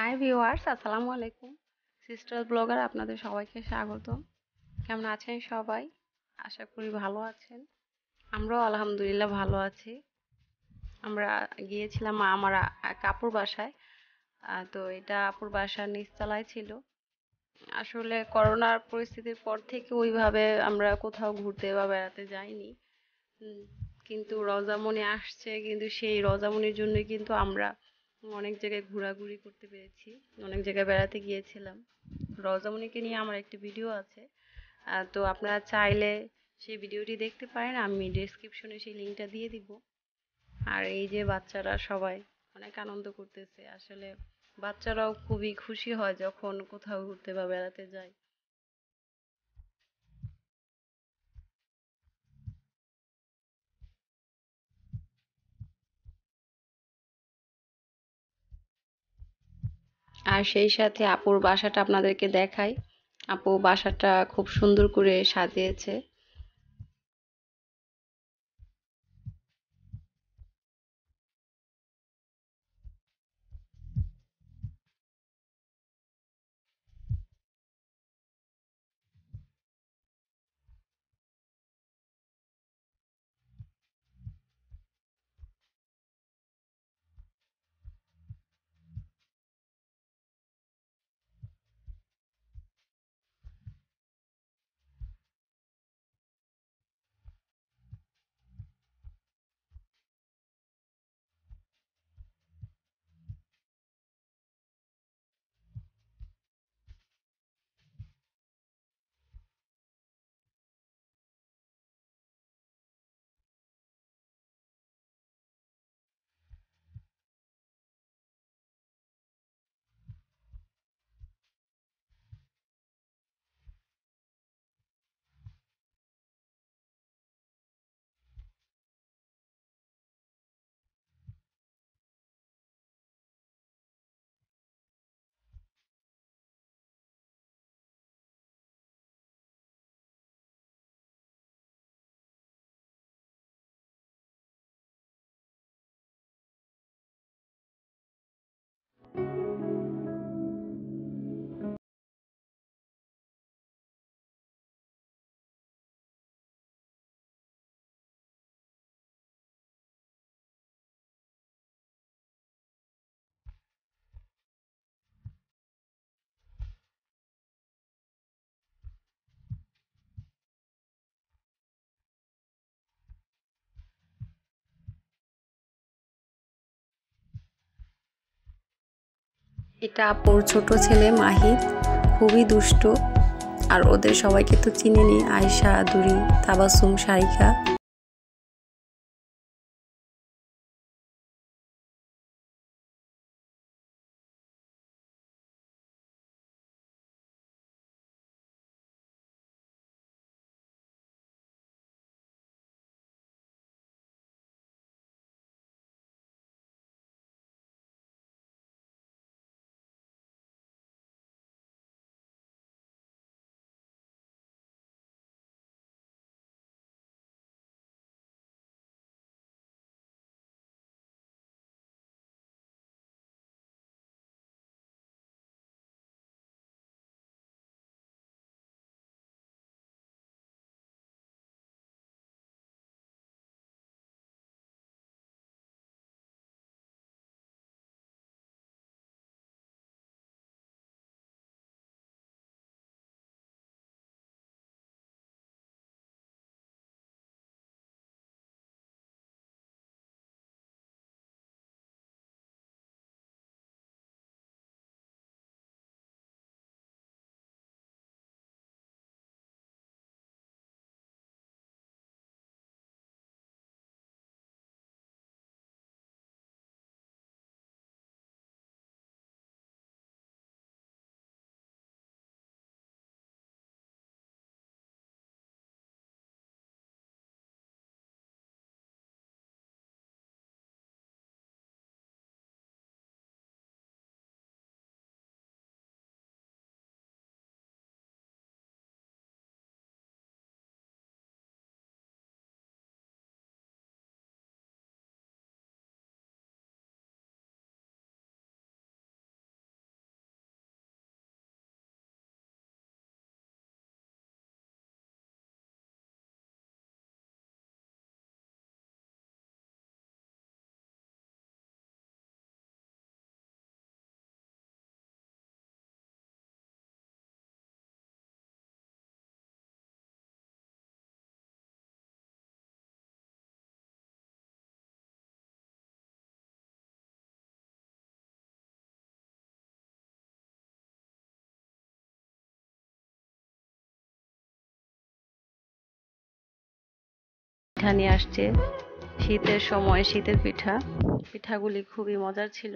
high viewers আসসালামু আলাইকুম sister blogger আপনাদের সবাইকে স্বাগত কেমন আছেন সবাই আশা করি ভালো আছেন আমরাও আলহামদুলিল্লাহ ভালো আছি আমরা গিয়েছিলাম আমার কাপুর বাসায় তো এটা আপুর বাসার নিচতলায় ছিল আসলে করোনার পরিস্থিতির পর থেকে ওইভাবে আমরা কোথাও ঘুরতে বা বেড়াতে যাইনি কিন্তু রজামণি আসছে কিন্তু সেই রজামণির জন্যই কিন্তু আমরা অনেক জায়গায় ঘোরাঘুরি করতে পেরেছি অনেক জায়গায় বেড়াতে গিয়েছিলাম রজামণিকে নিয়ে আমার একটি ভিডিও আছে তো আপনারা চাইলে সেই ভিডিওটি দেখতে পারেন আমি ডেসক্রিপশনে সেই লিঙ্কটা দিয়ে দিব আর এই যে বাচ্চারা সবাই অনেক আনন্দ করতেছে আসলে বাচ্চারাও খুবই খুশি হয় যখন কোথাও ঘুরতে বা বেড়াতে যায় আর সেই সাথে আপুর বাসাটা আপনাদেরকে দেখাই আপু বাসাটা খুব সুন্দর করে সাজিয়েছে এটা আপুর ছোট ছেলে মাহিদ খুবই দুষ্ট আর ওদের সবাইকে তো চিনি নি আয়সা আদুরি তাবাসুম শারিকা পিঠা নিয়ে আসছে শীতের সময় শীতের পিঠা পিঠাগুলি খুবই মজার ছিল